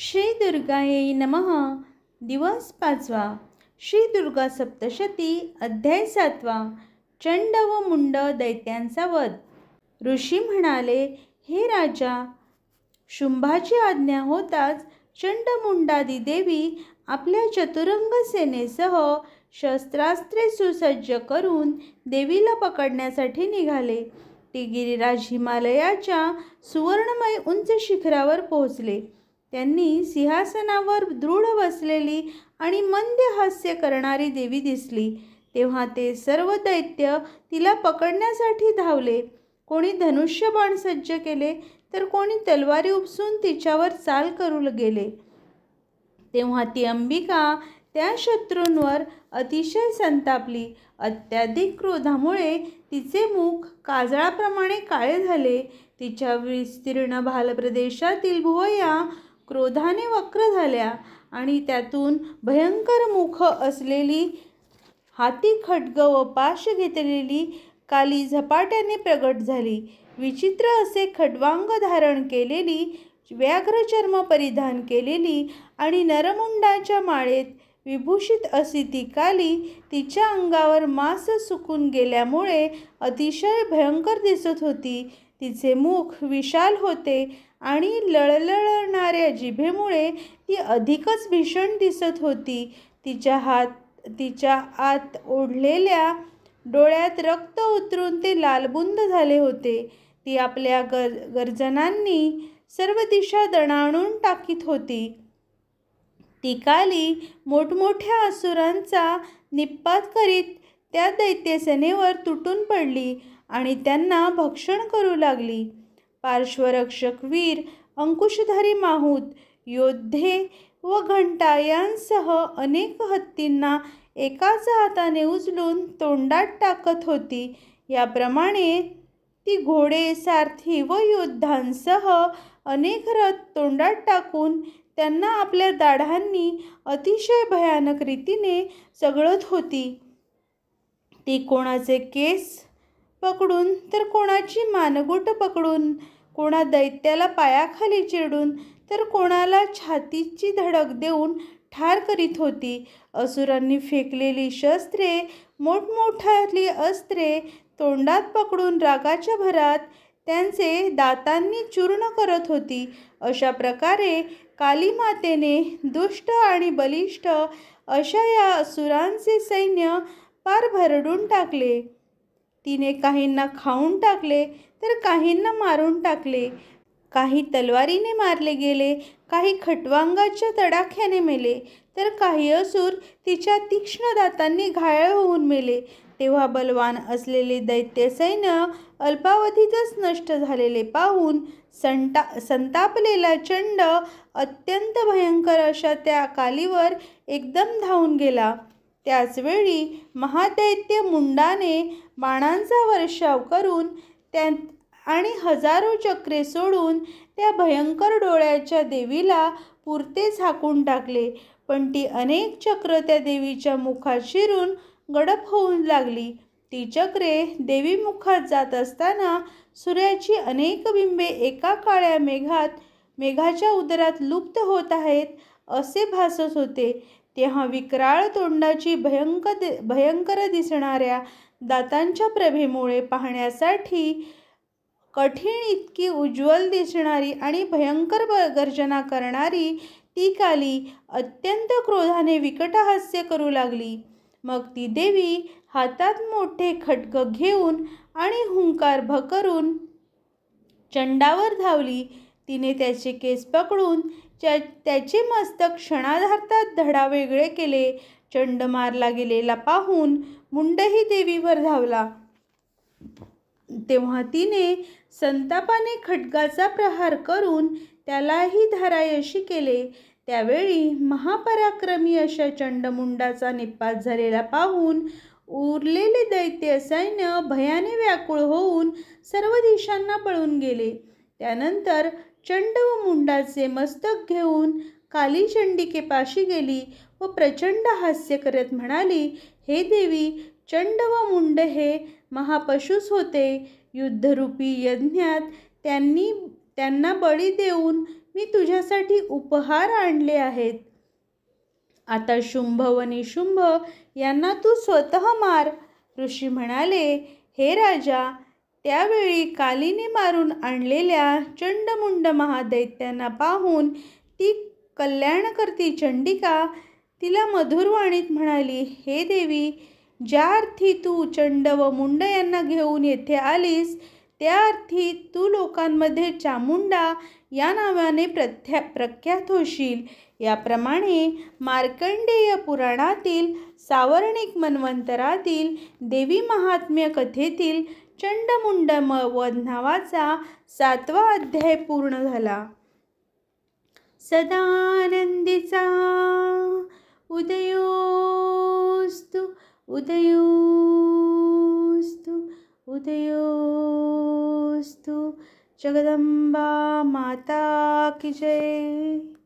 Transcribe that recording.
श्री दुर्गायै नमः दिवस पाचवा श्री दुर्गा सप्तशती अध्याय सातवा चंड व मुंड दैत्यांचा वध ऋषी म्हणाले हे राजा शुंभाची आज्ञा होताच चंडमुंडादी देवी आपल्या चतुरंग सेनेसह शस्त्रास्त्रे सुसज्ज करून देवीला पकडण्यासाठी निघाले ते गिरिराज हिमालयाच्या सुवर्णमय उंच शिखरावर पोहोचले त्यांनी सिंहासनावर दृढ बसलेली आणि मंद हास्य करणारी देवी दिसली तेव्हा ते सर्व दैत्य तिला पकडण्यासाठी धावले कोणी धनुष्यबाण सज्ज केले तर कोणी तलवारी उपसून तिच्यावर चाल करू गेले तेव्हा ती अंबिका त्या शत्रूंवर अतिशय संतापली अत्याधिक क्रोधामुळे तिचे मुख काजळाप्रमाणे काळे झाले तिच्या विस्तीर्ण भालप्रदेशातील भुवया क्रोधाने वक्र झाल्या आणि त्यातून भयंकर मुख असलेली हाती खडग व पाश घेतलेली काली झपाट्याने प्रगट झाली विचित्र असे खडवांग धारण केलेली व्याघ्र चर्म परिधान केलेली आणि नरमुंडाच्या माळेत विभूषित अशी ती काली तिच्या अंगावर मांस सुकून गेल्यामुळे अतिशय भयंकर दिसत होती तिचे मुख विशाल होते आणि लळलळणाऱ्या जिभेमुळे ती अधिकच भीषण दिसत होती तिच्या हात तिच्या आत ओढलेल्या डोळ्यात रक्त उतरून ते लालबुंद झाले होते ती आपल्या गर गर्जनांनी सर्व दिशा दणाणून टाकीत होती ती काली मोठमोठ्या असुरांचा निप्पात करीत त्या दैत्यसेनेवर तुटून पडली आणि त्यांना भक्षण करू लागली पार्श्वरक्षक वीर अंकुशधारी माहूत योद्धे व घंटा यांसह अनेक हत्तींना एकाच हाताने उचलून तोंडात टाकत होती याप्रमाणे ती घोडे सारथी व योद्धांसह अनेक रथ तोंडात टाकून त्यांना आपल्या दाढांनी अतिशय भयानक रीतीने सगळत होती ती कोणाचे केस पकडून तर कोणाची मानगोट पकडून कोणा दैत्याला पायाखाली चिरडून तर कोणाला छातीची धडक देऊन ठार करीत होती असुरांनी फेकलेली शस्त्रे मोठमोठाली अस्त्रे तोंडात पकडून रागाच्या भरात त्यांचे दातांनी चूर्ण करत होती अशा प्रकारे कालीमातेने दुष्ट आणि बलिष्ठ अशा या असुरांचे सैन्य पार भरडून टाकले तिने काहींना खाऊन टाकले तर काहींना मारून टाकले काही तलवारीने मारले गेले काही खटवांगाच्या तडाख्याने मेले तर काही असूर तिच्या तीक्ष्ण दातांनी घायाळ होऊन मेले तेव्हा बलवान असलेले दैत्य सैन्य अल्पावधीतच नष्ट झालेले पाहून संता संतापलेला चंड अत्यंत भयंकर अशा त्या कालीवर एकदम धावून गेला त्याचवेळी महादैत्य मुंडाने बाणांचा वर्षाव करून त्या आणि हजारो चक्रे सोडून त्या भयंकर डोळ्याच्या देवीला पुरते झाकून टाकले पण ती अनेक चक्र त्या देवीच्या मुखात शिरून गडप होऊन लागली ती चक्रे देवी मुखात जात असताना सूर्याची अनेक बिंबे एका काळ्या मेघात मेघाच्या उदरात लुप्त होत आहेत असे भासत होते तेव्हा विकराळ तोंडाची भयंकर भयंकर दिसणाऱ्या दातांच्या प्रभेमुळे पाहण्यासाठी कठीण इतकी उज्ज्वल दिसणारी आणि भयंकर गर्जना करणारी ती काली अत्यंत क्रोधाने विकट हास्य करू लागली मग ती देवी हातात मोठे खटक घेऊन आणि हुंकार भकरून चंडावर धावली तिने त्याचे केस पकडून त्याचे मस्तक क्षणाधार्तात धडा वेगळे केले चंड मारला गेलेला पाहून मुंडही देवीवर धावला तेव्हा तिने संतापाने खडगाचा प्रहार करून त्यालाही धारायशी केले त्यावेळी महापराक्रमी अशा चंडमुंडाचा निपात झालेला पाहून उरलेले दैत्य सैन्य भयाने व्याकुळ होऊन सर्व दिशांना पळून गेले त्यानंतर चंड व मुंडाचे मस्तक घेऊन काली चंडिकेपाशी गेली व प्रचंड हास्य करत म्हणाली हे देवी चंड व मुंड हे महापशूस होते युद्धरूपी यज्ञात त्यांनी त्यांना बळी देऊन मी तुझ्यासाठी उपहार आणले आहेत आता शुंभ व निशुंभ यांना तू स्वतः मार ऋषी म्हणाले हे राजा त्यावेळी कालीने मारून आणलेल्या चंडमुंड महादैत्यांना पाहून ती कल्याणकर्ती चंडिका तिला मधुरवाणीत म्हणाली हे देवी ज्या अर्थी तू चंड व मुंड यांना घेऊन येथे आलीस त्या अर्थी तू लोकांमध्ये चामुंडा या नावाने प्रथ्या प्रख्यात होशील याप्रमाणे मार्कंडेय पुराणातील सावर्णिक मन्वंतरातील देवी महात्म्य कथेतील चंडमुंड म वध नावाचा सातवा अध्याय पूर्ण झाला सदानंदीचा उदयोस्तु उदयोस्तु उदयोस्तु जगदंबा माता की जय